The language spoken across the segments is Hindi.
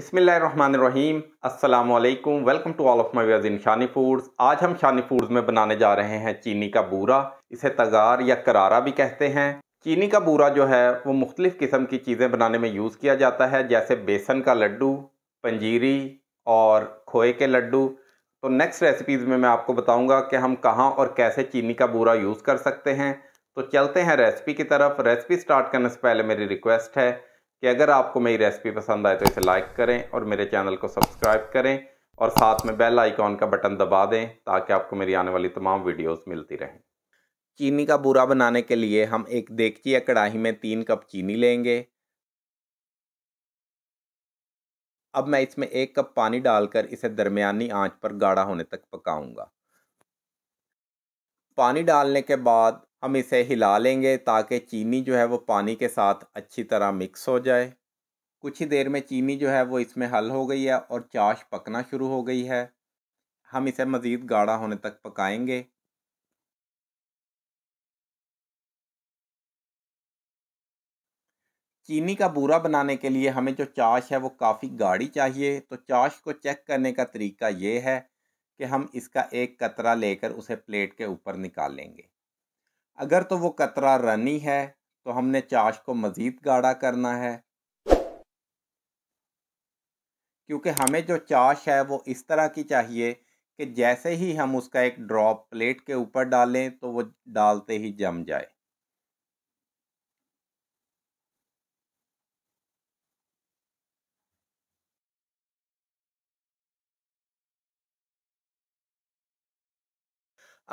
बिसमीम् अल्लाम welcome to all of my views in Shani foods आज हम शानी फूड्स में बनाने जा रहे हैं चीनी का बूरा इसे तगार या करारा भी कहते हैं चीनी का बूरा जो है वो मुख्तलिफ़ किस्म की चीज़ें बनाने में यूज़ किया जाता है जैसे बेसन का लड्डू पंजीरी और खोए के लड्डू तो नेक्स्ट रेसिपीज़ में मैं आपको बताऊँगा कि हम कहाँ और कैसे चीनी का बूरा यूज़ कर सकते हैं तो चलते हैं रेसिपी की तरफ रेसिपी स्टार्ट करने से पहले मेरी रिक्वेस्ट है कि अगर आपको मेरी रेसिपी पसंद आए तो इसे लाइक करें और मेरे चैनल को सब्सक्राइब करें और साथ में बेल आइकॉन का बटन दबा दें ताकि आपको मेरी आने वाली तमाम वीडियोस मिलती रहें चीनी का बूरा बनाने के लिए हम एक देखची या कढ़ाही में तीन कप चीनी लेंगे अब मैं इसमें एक कप पानी डालकर इसे दरमियानी आंच पर गाढ़ा होने तक पकाऊंगा पानी डालने के बाद हम इसे हिला लेंगे ताकि चीनी जो है वो पानी के साथ अच्छी तरह मिक्स हो जाए कुछ ही देर में चीनी जो है वो इसमें हल हो गई है और चाश पकना शुरू हो गई है हम इसे मज़ीद गाढ़ा होने तक पकाएंगे चीनी का बूरा बनाने के लिए हमें जो चाश है वो काफ़ी गाढ़ी चाहिए तो चाश को चेक करने का तरीका ये है कि हम इसका एक कतरा लेकर उसे प्लेट के ऊपर निकाल लेंगे अगर तो वो कतरा रनी है तो हमने चाश को मज़ीद गाढ़ा करना है क्योंकि हमें जो चाश है वो इस तरह की चाहिए कि जैसे ही हम उसका एक ड्रॉप प्लेट के ऊपर डालें तो वो डालते ही जम जाए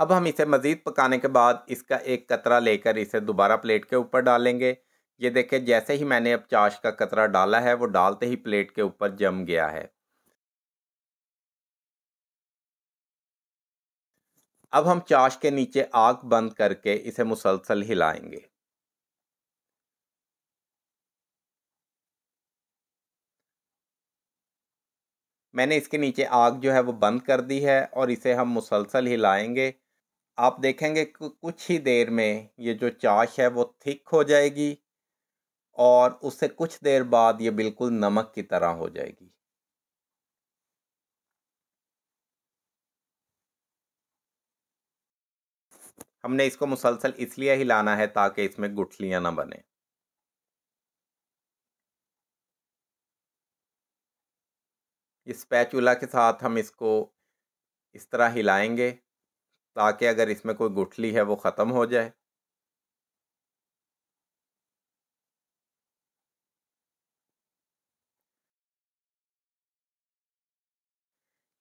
अब हम इसे मज़ीद पकाने के बाद इसका एक कतरा लेकर इसे दोबारा प्लेट के ऊपर डालेंगे ये देखें जैसे ही मैंने अब चाश का कतरा डाला है वो डालते ही प्लेट के ऊपर जम गया है अब हम चाश के नीचे आग बंद करके इसे मुसलसल हिलाएंगे मैंने इसके नीचे आग जो है वो बंद कर दी है और इसे हम मुसलसल हिलाएंगे आप देखेंगे कुछ ही देर में ये जो चाश है वो थिक हो जाएगी और उससे कुछ देर बाद ये बिल्कुल नमक की तरह हो जाएगी हमने इसको मुसलसल इसलिए हिलाना है ताकि इसमें गुठलियाँ ना बने इस पैचूला के साथ हम इसको इस तरह हिलाएंगे ताकि अगर इसमें कोई गुठली है वो ख़त्म हो जाए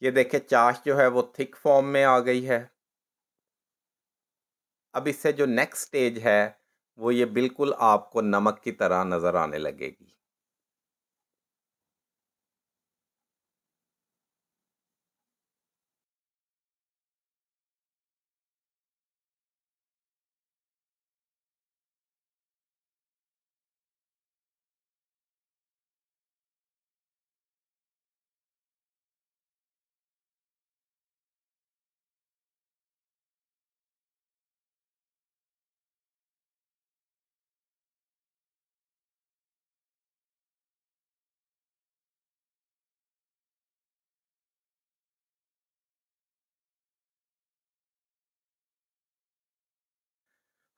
ये देखे चाश जो है वो थिक फॉर्म में आ गई है अब इससे जो नेक्स्ट स्टेज है वो ये बिल्कुल आपको नमक की तरह नज़र आने लगेगी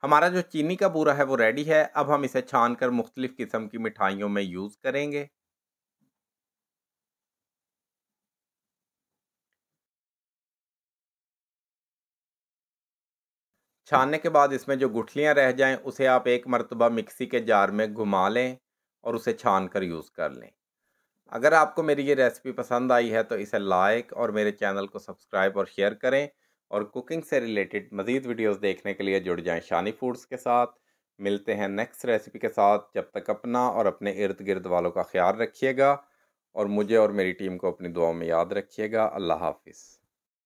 हमारा जो चीनी का बूरा है वो रेडी है अब हम इसे छान कर मुख्तलिफ़ किस्म की मिठाइयों में यूज़ करेंगे छानने के बाद इसमें जो गुठलियाँ रह जाएं उसे आप एक मरतबा मिक्सी के जार में घुमा लें और उसे छान कर यूज़ कर लें अगर आपको मेरी ये रेसिपी पसंद आई है तो इसे लाइक और मेरे चैनल को सब्सक्राइब और शेयर करें और कुकिंग से रिलेटेड मज़ीद वीडियोस देखने के लिए जुड़ जाएं शानी फूड्स के साथ मिलते हैं नेक्स्ट रेसिपी के साथ जब तक अपना और अपने इर्द गिर्द वालों का ख्याल रखिएगा और मुझे और मेरी टीम को अपनी दुआओं में याद रखिएगा अल्लाह हाफिज़